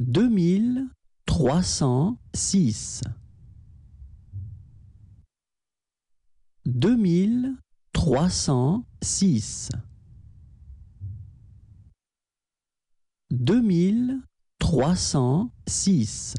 deux mille trois cent six deux mille trois cent six deux mille trois cent six